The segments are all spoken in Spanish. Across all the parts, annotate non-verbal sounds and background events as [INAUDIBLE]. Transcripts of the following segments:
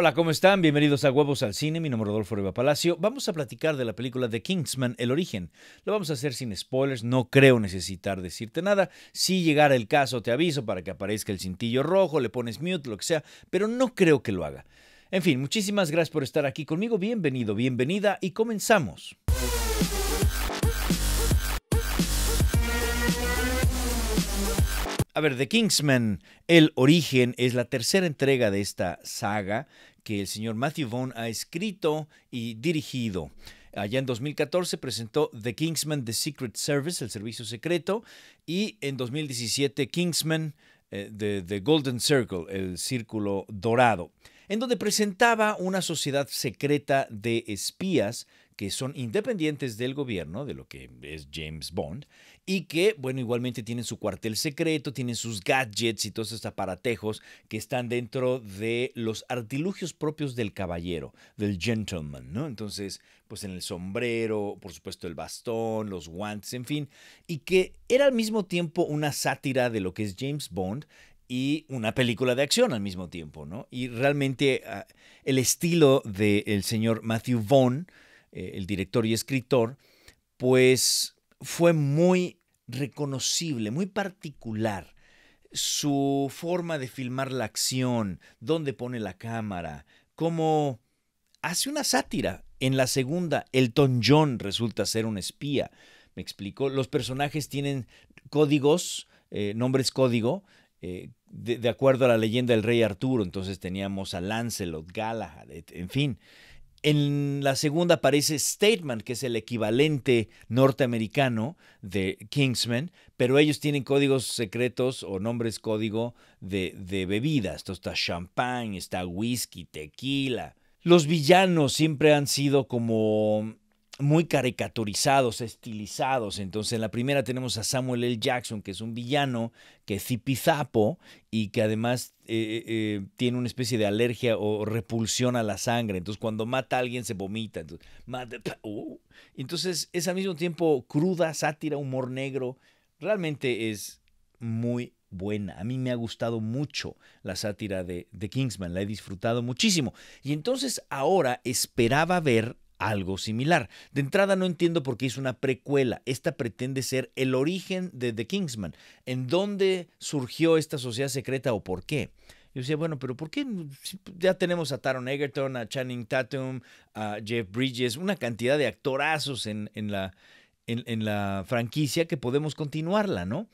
Hola, ¿cómo están? Bienvenidos a Huevos al Cine. Mi nombre es Rodolfo Riva Palacio. Vamos a platicar de la película The Kingsman, El Origen. Lo vamos a hacer sin spoilers, no creo necesitar decirte nada. Si llegara el caso, te aviso para que aparezca el cintillo rojo, le pones mute, lo que sea, pero no creo que lo haga. En fin, muchísimas gracias por estar aquí conmigo. Bienvenido, bienvenida y comenzamos. A ver, The Kingsman, El Origen, es la tercera entrega de esta saga que el señor Matthew Vaughn ha escrito y dirigido. Allá en 2014 presentó The Kingsman, The Secret Service, el servicio secreto, y en 2017 Kingsman, eh, the Golden Circle, el círculo dorado, en donde presentaba una sociedad secreta de espías que son independientes del gobierno, de lo que es James Bond, y que, bueno, igualmente tienen su cuartel secreto, tienen sus gadgets y todos estos aparatejos que están dentro de los artilugios propios del caballero, del gentleman, ¿no? Entonces, pues en el sombrero, por supuesto el bastón, los guantes, en fin, y que era al mismo tiempo una sátira de lo que es James Bond y una película de acción al mismo tiempo, ¿no? Y realmente ah, el estilo del señor Matthew Vaughn, eh, el director y escritor, pues fue muy reconocible, muy particular. Su forma de filmar la acción, dónde pone la cámara, cómo hace una sátira. En la segunda, Elton John resulta ser un espía. Me explico, los personajes tienen códigos, eh, nombres código, eh, de, acuerdo a la leyenda del rey Arturo. Entonces teníamos a Lancelot, Galahad, en fin. En la segunda aparece Statement, que es el equivalente norteamericano de Kingsman, pero ellos tienen códigos secretos o nombres código de, bebidas. Esto está champán, está whisky, tequila. Los villanos siempre han sido como muy caricaturizados, estilizados. Entonces, en la primera tenemos a Samuel L. Jackson, que es un villano, que es zipizapo y que además eh, eh, eh, tiene una especie de alergia o repulsión a la sangre. Entonces, cuando mata a alguien, se vomita. Uh. Entonces, es al mismo tiempo cruda, sátira, humor negro. Realmente es muy buena. A mí me ha gustado mucho la sátira de, de Kingsman, la he disfrutado muchísimo. Y entonces ahora esperaba ver algo similar. De entrada no entiendo por qué hizo una precuela. Esta pretende ser el origen de The Kingsman. ¿En dónde surgió esta sociedad secreta o por qué? Yo decía, bueno, pero ¿por qué ya tenemos a Taron Egerton, a Channing Tatum, a Jeff Bridges, una cantidad de actorazos en, en la, en, la franquicia que podemos continuarla, ¿no?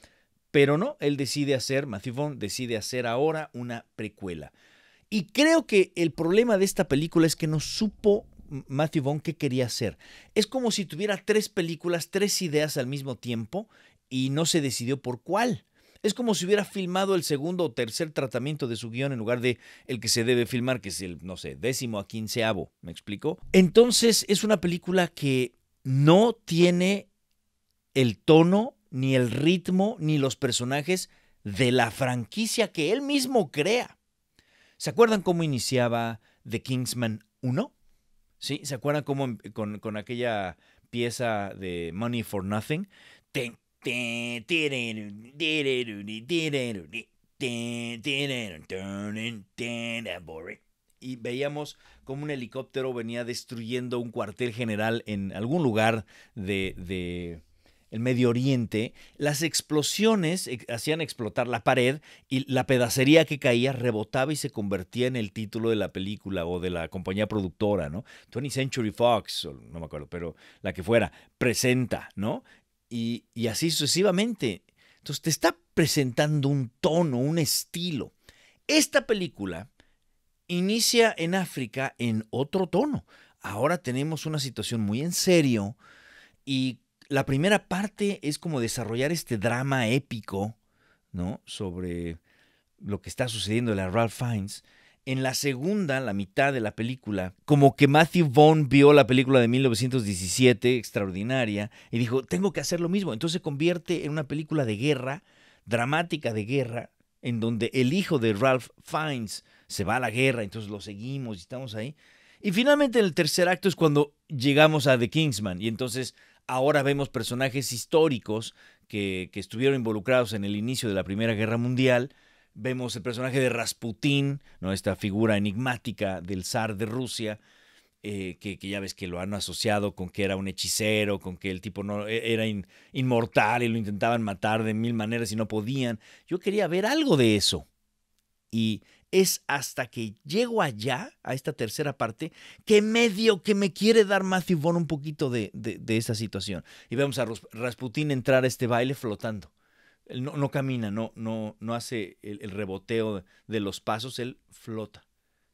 Pero no, él decide hacer, Matthew Vaughn decide hacer ahora una precuela. Y creo que el problema de esta película es que no supo Matthew Vaughn qué quería hacer. Es como si tuviera tres películas, tres ideas al mismo tiempo y no se decidió por cuál. Es como si hubiera filmado el segundo o tercer tratamiento de su guión en lugar de el que se debe filmar, que es el, no sé, décimo a quinceavo, ¿me explico? Entonces es una película que no tiene el tono, ni el ritmo, ni los personajes de la franquicia que él mismo crea. ¿Se acuerdan cómo iniciaba The Kingsman 1? ¿Sí? ¿Se acuerdan cómo em, con, con aquella pieza de Money for Nothing? y veíamos como un helicóptero venía destruyendo un cuartel general en algún lugar de el Medio Oriente, las explosiones eh, hacían explotar la pared y la pedacería que caía rebotaba y se convertía en el título de la película o de la compañía productora, ¿no? Century Fox, no me acuerdo, pero la que fuera, presenta, ¿no? Y, y así sucesivamente. Entonces te está presentando un tono, un estilo. Esta película inicia en África en otro tono. Ahora tenemos una situación muy en serio y la primera parte es como desarrollar este drama épico, ¿no? Sobre lo que está sucediendo en la Ralph Fiennes. En la segunda, la mitad de la película, como que Matthew Vaughn vio la película de 1917, extraordinaria, y dijo, tengo que hacer lo mismo. Entonces se convierte en una película de guerra, dramática de guerra, en donde el hijo de Ralph Fiennes se va a la guerra, entonces lo seguimos y estamos ahí. Y finalmente el tercer acto es cuando llegamos a The Kingsman, y entonces Ahora vemos personajes históricos que, estuvieron involucrados en el inicio de la Primera Guerra Mundial. Vemos el personaje de Rasputín, ¿no? esta figura enigmática del zar de Rusia, eh, que, ya ves que lo han asociado con que era un hechicero, con que el tipo no e, era inmortal y lo intentaban matar de mil maneras y no podían. Yo quería ver algo de eso. Y es hasta que llego allá, a esta tercera parte, que medio que me quiere dar Matthew Vaughn un poquito de, de, esa situación. Y vemos a Rasputín entrar a este baile flotando. no, camina, no, no, no hace el, reboteo de, los pasos, él flota.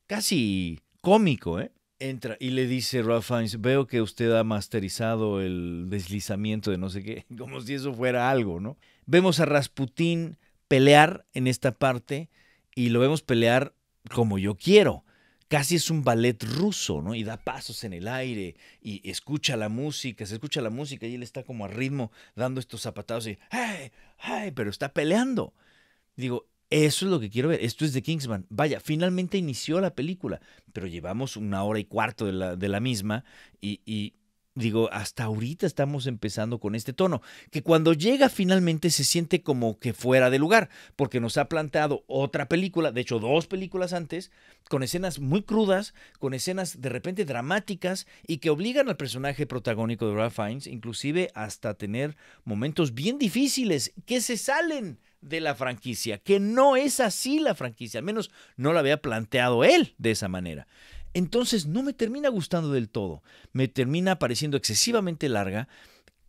Casi cómico, ¿eh? entra y le dice Ralph veo que usted ha masterizado el deslizamiento de no sé qué, [LAUGHS] como si eso fuera algo, ¿no? Vemos a Rasputín pelear en esta parte y lo vemos pelear como yo quiero. Casi es un ballet ruso, ¿no? Y da pasos en el aire y escucha la música, se escucha la música y él está como a ritmo dando estos zapatados y ¡hey! ay Pero está peleando. Digo, eso es lo que quiero ver. Esto es de Kingsman. Vaya, finalmente inició la película, pero llevamos una hora y cuarto de la, de la misma y digo, hasta ahorita estamos empezando con este tono, que cuando llega finalmente se siente como que fuera de lugar, porque nos ha planteado otra película, de hecho dos películas antes, con escenas muy crudas, con escenas de repente dramáticas y que obligan al personaje protagónico de Ralph Fiennes inclusive hasta tener momentos bien difíciles que se salen de la franquicia, que no es así la franquicia, al menos no la había planteado él de esa manera entonces no me termina gustando del todo. Me termina pareciendo excesivamente larga,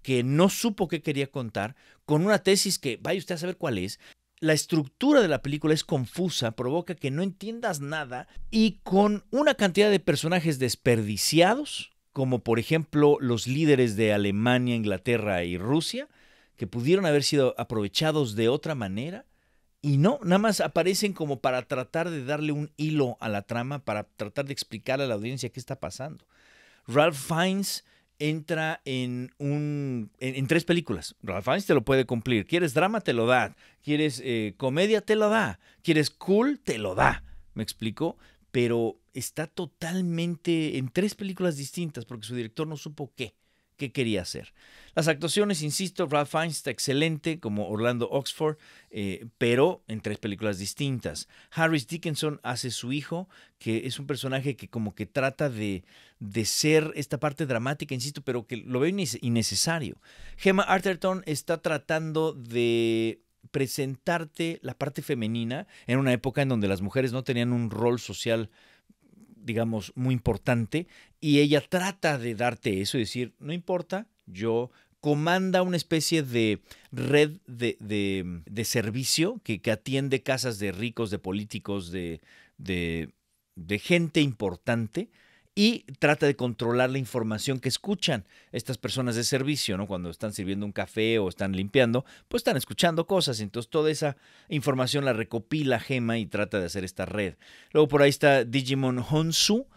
que no supo qué quería contar, con una tesis que vaya usted a saber cuál es. La estructura de la película es confusa, provoca que no entiendas nada y con una cantidad de personajes desperdiciados, como por ejemplo los líderes de Alemania, Inglaterra y Rusia, que pudieron haber sido aprovechados de otra manera, y no, nada más aparecen como para tratar de darle un hilo a la trama, para tratar de explicar a la audiencia qué está pasando. Ralph Fiennes entra en un en, tres películas. Ralph Fiennes te lo puede cumplir. Quieres drama, te lo da. Quieres eh, comedia, te lo da. Quieres cool, te lo da. ¿Me explico? Pero está totalmente en tres películas distintas porque su director no supo qué quería hacer. Las actuaciones, insisto, Ralph Fiennes está excelente como Orlando Oxford, eh, pero en tres películas distintas. Harris Dickinson hace su hijo, que es un personaje que como que trata de, de ser esta parte dramática, insisto, pero que lo veo innecesario. Gemma Arterton está tratando de presentarte la parte femenina en una época en donde las mujeres no tenían un rol social digamos, muy importante y ella trata de darte eso y decir, no importa, yo comanda una especie de red de, de, servicio que, atiende casas de ricos, de políticos, de, de gente importante y trata de controlar la información que escuchan estas personas de servicio, ¿no? Cuando están sirviendo un café o están limpiando, pues están escuchando cosas, entonces toda esa información la recopila Gema y trata de hacer esta red. Luego por ahí está Digimon Honsu,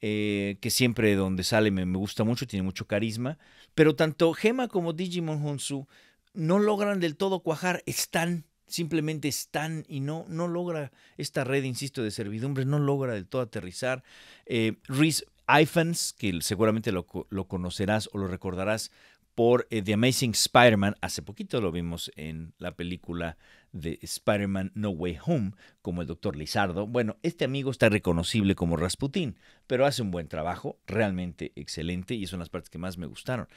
eh, que siempre donde sale me, me, gusta mucho, tiene mucho carisma, pero tanto Gema como Digimon Honsu no logran del todo cuajar, están simplemente están y no, no logra esta red, insisto, de servidumbre, no logra del todo aterrizar. Eh, Reese Ifans, que seguramente lo, conocerás o lo recordarás por eh, The Amazing Spider-Man, hace poquito lo vimos en la película de Spider-Man No Way Home, como el doctor Lizardo. Bueno, este amigo está reconocible como Rasputin, pero hace un buen trabajo, realmente excelente, y son las partes que más me gustaron.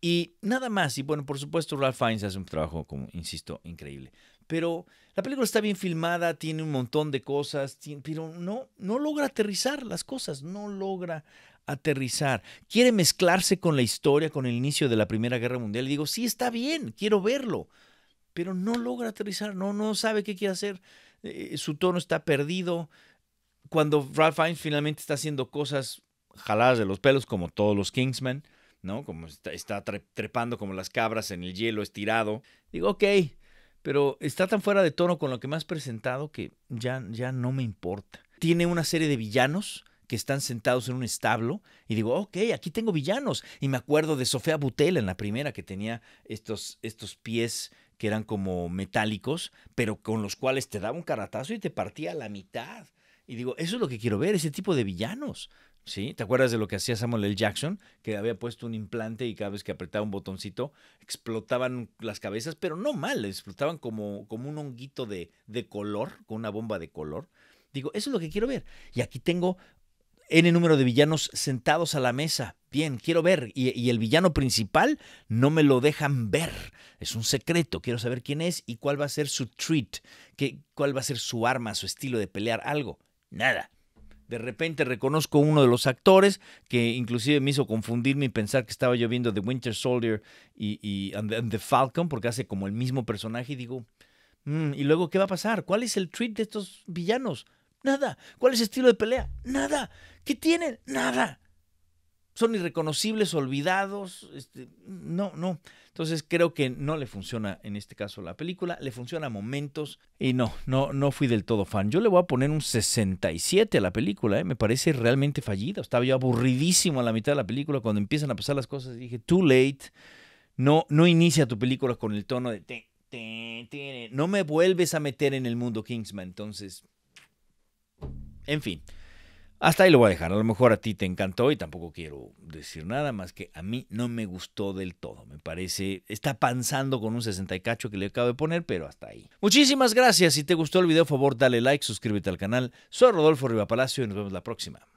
Y nada más, y bueno, por supuesto, Ralph Fiennes hace un trabajo, como insisto, increíble pero la película está bien filmada, tiene un montón de cosas, pero no, no logra aterrizar las cosas, no logra aterrizar. Quiere mezclarse con la historia, con el inicio de la Primera Guerra Mundial. Y digo, sí, está bien, quiero verlo, pero no logra aterrizar, no, no sabe qué quiere hacer, eh, su tono está perdido. Cuando Ralph Fiennes finalmente está haciendo cosas jaladas de los pelos, como todos los Kingsmen, ¿no? Como está, está trepando como las cabras en el hielo estirado. Digo, ok, pero está tan fuera de tono con lo que me has presentado que ya, ya no me importa. Tiene una serie de villanos que están sentados en un establo y digo, ok, aquí tengo villanos. Y me acuerdo de Sofía Butel en la primera que tenía estos, estos pies que eran como metálicos, pero con los cuales te daba un caratazo y te partía la mitad. Y digo, eso es lo que quiero ver, ese tipo de villanos. ¿Sí? ¿Te acuerdas de lo que hacía Samuel L. Jackson? Que había puesto un implante y cada vez que apretaba un botoncito explotaban las cabezas, pero no mal, explotaban como, como un honguito de, color, con una bomba de color. Digo, eso es lo que quiero ver. Y aquí tengo N número de villanos sentados a la mesa. Bien, quiero ver. Y, el villano principal no me lo dejan ver. Es un secreto. Quiero saber quién es y cuál va a ser su treat, que cuál va a ser su arma, su estilo de pelear, algo nada. De repente reconozco uno de los actores que inclusive me hizo confundirme y pensar que estaba yo viendo The Winter Soldier y, the, Falcon porque hace como el mismo personaje y digo, mm, ¿y luego qué va a pasar? ¿Cuál es el treat de estos villanos? Nada. ¿Cuál es el estilo de pelea? Nada. ¿Qué tienen? Nada son irreconocibles, olvidados. Este, no, no. Entonces creo que no le funciona en este caso la película, le funciona a momentos y no, no, no fui del todo fan. Yo le voy a poner un 67 a la película, ¿eh? me parece realmente fallida. Estaba yo aburridísimo a la mitad de la película cuando empiezan a pasar las cosas dije, too late. No, no inicia tu película con el tono de... Te, te, te. No me vuelves a meter en el mundo Kingsman. Entonces... En fin. Hasta ahí lo voy a dejar. A lo mejor a ti te encantó y tampoco quiero decir nada más que a mí no me gustó del todo. Me parece, está panzando con un 60 y cacho que le acabo de poner, pero hasta ahí. Muchísimas gracias. Si te gustó el video, por favor, dale like, suscríbete al canal. Soy Rodolfo Rivapalacio y nos vemos la próxima.